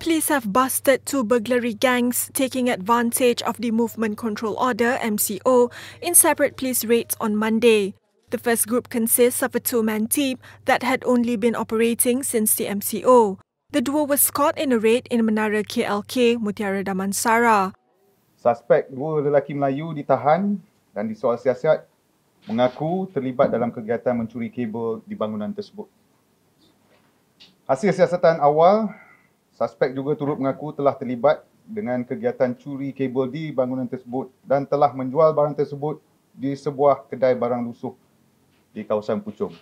Police have busted two burglary gangs taking advantage of the Movement Control Order (MCO) in separate police raids on Monday. The first group consists of a two-man team that had only been operating since the MCO. The duo was caught in a raid in Menara KLK, Mutiara Damansara. Suspek dua lelaki Melayu ditahan dan disoal siasat mengaku terlibat dalam kegiatan mencuri kabel di bangunan tersebut. Hasil siasatan awal Suspek juga turut mengaku telah terlibat dengan kegiatan curi kabel di bangunan tersebut dan telah menjual barang tersebut di sebuah kedai barang lusuh di kawasan Puchong.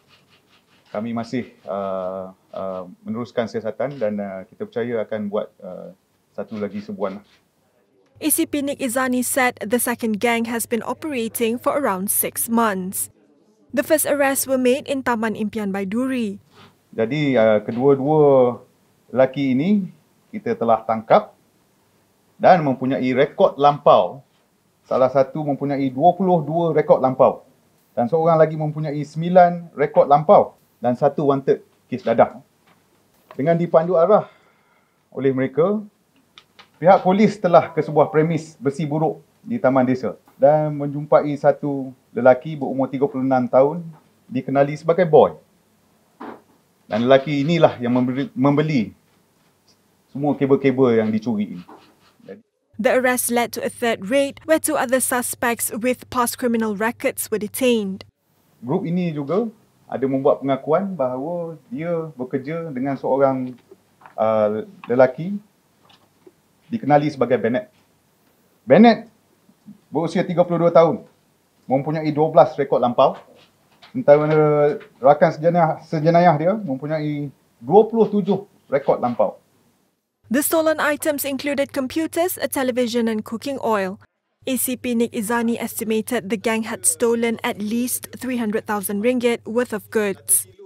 Kami masih uh, uh, meneruskan siasatan dan uh, kita percaya akan buat uh, satu lagi sebuan. ACP e Nick Izani said the second gang has been operating for around six months. The first arrests were made in Taman Impian Baiduri. Jadi uh, kedua-dua lelaki ini kita telah tangkap dan mempunyai rekod lampau. Salah satu mempunyai 22 rekod lampau. Dan seorang lagi mempunyai 9 rekod lampau dan satu wanted kes dadah. Dengan dipandu arah oleh mereka, pihak polis telah ke sebuah premis besi buruk di taman desa dan menjumpai satu lelaki berumur 36 tahun dikenali sebagai boy. Dan lelaki inilah yang memberi, membeli semua kabel-kabel yang dicuri ini. The arrest led to a third raid where two other suspects with past criminal records were detained. Grup ini juga ada membuat pengakuan bahawa dia bekerja dengan seorang uh, lelaki dikenali sebagai Bennett. Bennett berusia 32 tahun, mempunyai 12 rekod lampau mana rakan sejenayah, sejenayah dia mempunyai 27 rekod lampau. The stolen items included computers, a television and cooking oil. ACP Nick Izani estimated the gang had stolen at least 300,000 ringgit worth of goods.